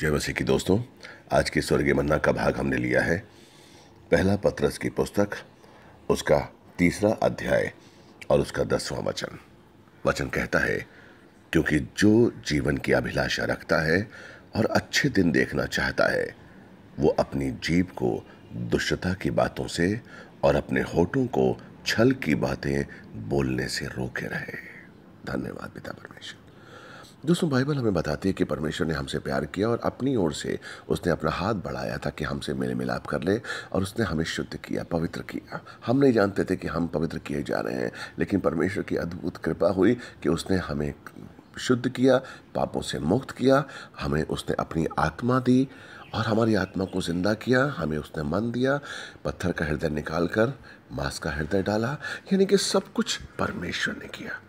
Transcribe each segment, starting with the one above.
जय मसीह की दोस्तों आज की स्वर्गीय मन्ना का भाग हमने लिया है पहला पत्रस की पुस्तक उसका तीसरा अध्याय और उसका दसवां वचन वचन कहता है क्योंकि जो जीवन की अभिलाषा रखता है और अच्छे दिन देखना चाहता है वो अपनी जीव को दुष्टता की बातों से और अपने होठों को छल की बातें बोलने से रोके रहे धन्यवाद पिता परमेश्वर दोस्तों बाइबल हमें बताती है कि परमेश्वर ने हमसे प्यार किया और अपनी ओर से उसने अपना हाथ बढ़ाया था कि हमसे मेल मिलाप कर ले और उसने हमें शुद्ध किया पवित्र किया हम नहीं जानते थे कि हम पवित्र किए जा रहे हैं लेकिन परमेश्वर की अद्भुत कृपा हुई कि उसने हमें शुद्ध किया पापों से मुक्त किया हमें उसने अपनी आत्मा दी और हमारी आत्मा को ज़िंदा किया हमें उसने मन दिया पत्थर का हृदय निकाल कर मांस का हृदय डाला यानी कि सब कुछ परमेश्वर ने किया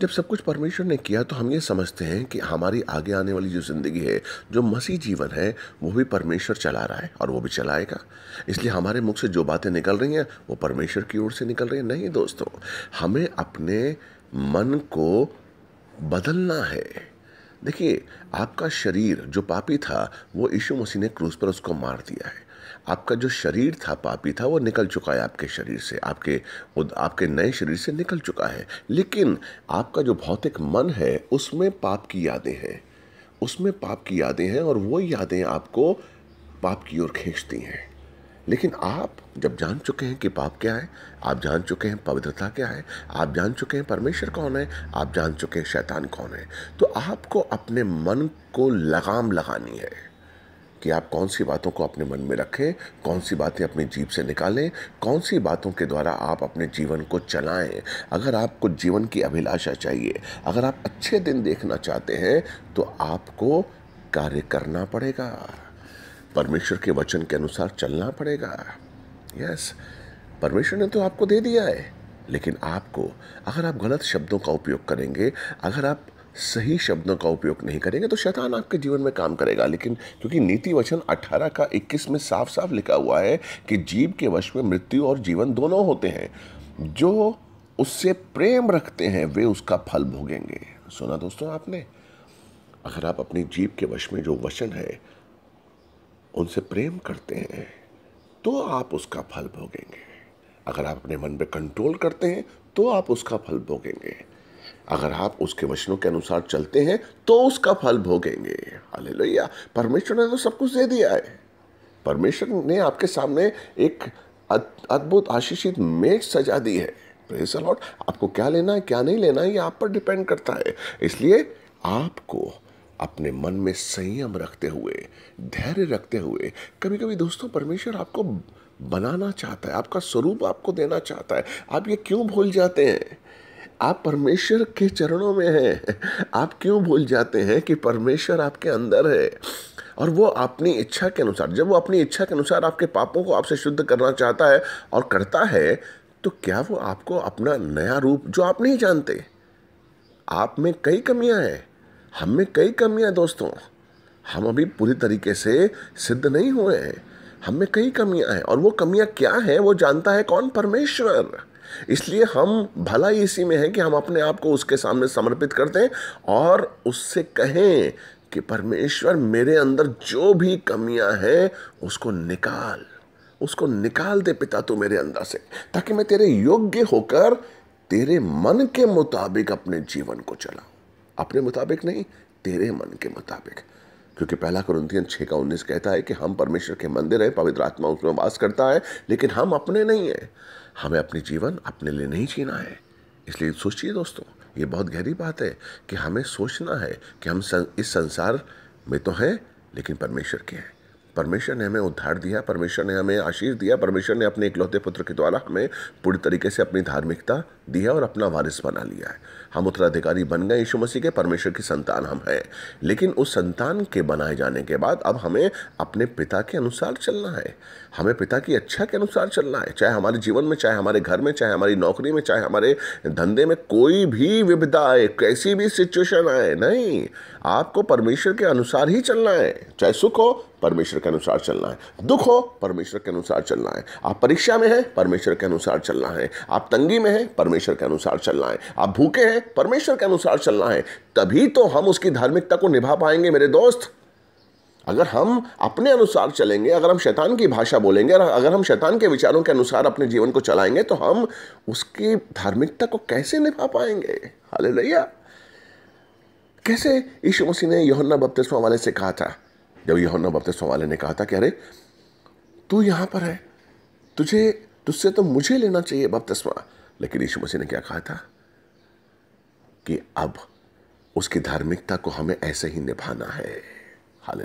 जब सब कुछ परमेश्वर ने किया तो हम ये समझते हैं कि हमारी आगे आने वाली जो ज़िंदगी है जो मसीह जीवन है वो भी परमेश्वर चला रहा है और वो भी चलाएगा इसलिए हमारे मुख से जो बातें निकल रही हैं वो परमेश्वर की ओर से निकल रही हैं नहीं दोस्तों हमें अपने मन को बदलना है देखिए आपका शरीर जो पापी था वो यीशु मसीह ने क्रूज पर उसको मार दिया है आपका जो शरीर था पापी था वो निकल चुका है आपके शरीर से आपके आपके नए शरीर से निकल चुका है लेकिन आपका जो भौतिक मन है उसमें पाप की यादें हैं उसमें पाप की यादें हैं और वो यादें आपको पाप की ओर खींचती हैं लेकिन आप जब जान चुके हैं कि पाप क्या है आप जान चुके हैं पवित्रता क्या है आप जान चुके हैं परमेश्वर कौन है आप जान चुके हैं शैतान कौन है तो आपको अपने मन को लगाम लगानी है कि आप कौन सी बातों को अपने मन में रखें कौन सी बातें अपनी जीप से निकालें कौन सी बातों के द्वारा आप अपने जीवन को चलाएं अगर आपको जीवन की अभिलाषा चाहिए अगर आप अच्छे दिन देखना चाहते हैं तो आपको कार्य करना पड़ेगा परमेश्वर के वचन के अनुसार चलना पड़ेगा यस परमेश्वर ने तो आपको दे दिया है लेकिन आपको अगर आप गलत शब्दों का उपयोग करेंगे अगर आप सही शब्दों का उपयोग नहीं करेंगे तो शैतान आपके जीवन में काम करेगा लेकिन क्योंकि नीति वचन 18 का 21 में साफ साफ लिखा हुआ है कि जीव के वश में मृत्यु और जीवन दोनों होते हैं जो उससे प्रेम रखते हैं वे उसका फल भोगेंगे सुना दोस्तों आपने अगर आप अपनी जीव के वश में जो वचन है उनसे प्रेम करते हैं तो आप उसका फल भोगेंगे अगर आप अपने मन पर कंट्रोल करते हैं तो आप उसका फल भोगेंगे अगर आप उसके वचनों के अनुसार चलते हैं तो उसका फल भोगेंगे हालेलुया परमेश्वर ने तो सब कुछ दे दिया है परमेश्वर ने आपके सामने एक अद्भुत आशीषित मेज सजा दी है लॉर्ड आपको क्या लेना है क्या नहीं लेना है ये आप पर डिपेंड करता है इसलिए आपको अपने मन में संयम रखते हुए धैर्य रखते हुए कभी कभी दोस्तों परमेश्वर आपको बनाना चाहता है आपका स्वरूप आपको देना चाहता है आप ये क्यों भूल जाते हैं आप परमेश्वर के चरणों में हैं आप क्यों भूल जाते हैं कि परमेश्वर आपके अंदर है और वो अपनी इच्छा के अनुसार जब वो अपनी इच्छा के अनुसार आपके पापों को आपसे शुद्ध करना चाहता है और करता है तो क्या वो आपको अपना नया रूप जो आप नहीं जानते आप में कई कमियां हैं हम में कई कमियां दोस्तों हम अभी पूरी तरीके से सिद्ध नहीं हुए हैं हम में कई कमियां हैं और वो कमियां क्या हैं वो जानता है कौन परमेश्वर इसलिए हम भला इसी में है कि हम अपने आप को उसके सामने समर्पित कर दें और उससे कहें कि परमेश्वर मेरे अंदर जो भी कमियां हैं उसको निकाल उसको निकाल दे पिता तू मेरे अंदर से ताकि मैं तेरे योग्य होकर तेरे मन के मुताबिक अपने जीवन को चलाऊं अपने मुताबिक नहीं तेरे मन के मुताबिक क्योंकि पहला क्रंथियन छः का उन्नीस कहता है कि हम परमेश्वर के मंदिर है पवित्र आत्मा उसमें वास करता है लेकिन हम अपने नहीं हैं हमें अपने जीवन अपने लिए नहीं जीना है इसलिए सोचिए दोस्तों ये बहुत गहरी बात है कि हमें सोचना है कि हम सं, इस संसार में तो हैं लेकिन परमेश्वर के हैं परमेश्वर ने हमें उद्धार दिया परमेश्वर ने हमें आशीष दिया परमेश्वर ने अपने इकलौते पुत्र के द्वारा हमें पूरी तरीके से अपनी धार्मिकता दिया और अपना वारिस बना लिया है हम उत्तराधिकारी बन गए यीशु मसीह के परमेश्वर की संतान हम हैं लेकिन उस संतान के बनाए जाने के बाद अब हमें अपने पिता के अनुसार चलना है हमें पिता की अच्छा के अनुसार चलना है चाहे हमारे जीवन में चाहे हमारे घर में चाहे हमारी नौकरी में चाहे हमारे धंधे में कोई भी विविधा आए कैसी भी सिचुएशन आए नहीं आपको परमेश्वर के अनुसार ही चलना है चाहे सुख हो परमेश्वर के अनुसार चलना है दुख हो परमेश्वर के अनुसार चलना है आप परीक्षा में है परमेश्वर के अनुसार चलना है आप तंगी में है परमेश्वर परमेश्वर के अनुसार चलना है आप भूखे हैं परमेश्वर के अनुसार चलना है तभी तो हम उसकी धार्मिकता को निभा पाएंगे मेरे दोस्त अगर हम अपने अनुसार चलेंगे अगर हम शैतान की भाषा बोलेंगे अगर हम शैतान के विचारों के अनुसार अपने जीवन को चलाएंगे तो हम उसकी धार्मिकता को कैसे निभा पाएंगे हाल लैया कैसे यीशु मसीह ने योहन्ना बपतिस्मा वाले से कहा था जब योहन्ना बपतिस्मा वाले ने कहा था कि अरे तू यहाँ पर है तुझे तुझसे तो मुझे लेना चाहिए बपतिस्मा लेकिन यीशु मसीह ने क्या कहा था कि अब उसकी धार्मिकता को हमें ऐसे ही निभाना है हाल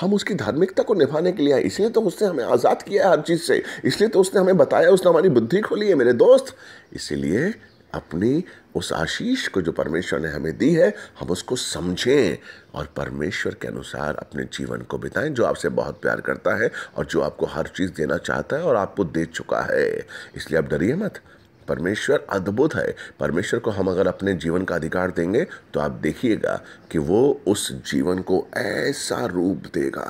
हम उसकी धार्मिकता को निभाने के लिए आए इसलिए तो उसने हमें आज़ाद किया है हर चीज़ से इसलिए तो उसने हमें बताया उसने हमारी बुद्धि खोली है मेरे दोस्त इसीलिए अपनी उस आशीष को जो परमेश्वर ने हमें दी है हम उसको समझें और परमेश्वर के अनुसार अपने जीवन को बिताएं जो आपसे बहुत प्यार करता है और जो आपको हर चीज़ देना चाहता है और आपको दे चुका है इसलिए आप डरिए मत परमेश्वर अद्भुत है परमेश्वर को हम अगर अपने जीवन का अधिकार देंगे तो आप देखिएगा कि वो उस जीवन को ऐसा रूप देगा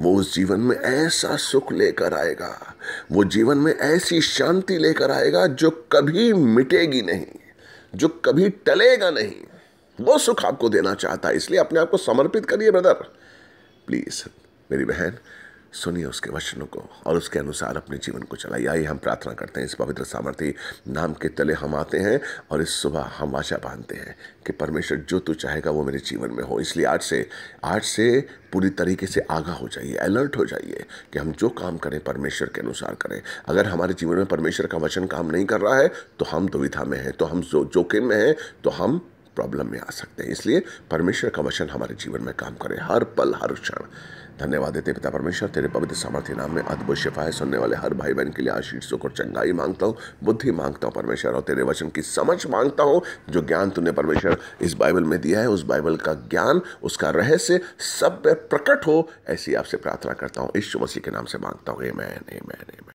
वो उस जीवन में ऐसा सुख लेकर आएगा वो जीवन में ऐसी शांति लेकर आएगा जो कभी मिटेगी नहीं जो कभी टलेगा नहीं वो सुख आपको देना चाहता है इसलिए अपने आप को समर्पित करिए ब्रदर प्लीज़ मेरी बहन सुनिए उसके वचनों को और उसके अनुसार अपने जीवन को चलाइए आइए हम प्रार्थना करते हैं इस पवित्र सामर्थ्य नाम के तले हम आते हैं और इस सुबह हम आशा बांधते हैं कि परमेश्वर जो तू चाहेगा वो मेरे जीवन में हो इसलिए आज से आज से पूरी तरीके से आगा हो जाइए अलर्ट हो जाइए कि हम जो काम करें परमेश्वर के अनुसार करें अगर हमारे जीवन में परमेश्वर का वचन काम नहीं कर रहा है तो हम दुविधा में हैं तो हम जो जोखिम में हैं तो हम प्रॉब्लम में आ सकते हैं इसलिए परमेश्वर का वचन हमारे जीवन में काम करे हर पल हर क्षण धन्यवाद देते पिता परमेश्वर तेरे पवित्र सामर्थ्य नाम में अद्भुत शिफाएं सुनने वाले हर भाई बहन के लिए आशीष सुख और चंगाई मांगता हूँ बुद्धि मांगता हूँ परमेश्वर और तेरे वचन की समझ मांगता हूँ जो ज्ञान तूने परमेश्वर इस बाइबल में दिया है उस बाइबल का ज्ञान उसका रहस्य सब प्रकट हो ऐसी आपसे प्रार्थना करता हूँ ईश्वसी मसीह के नाम से मांगता हूँ ए मैन ए मैन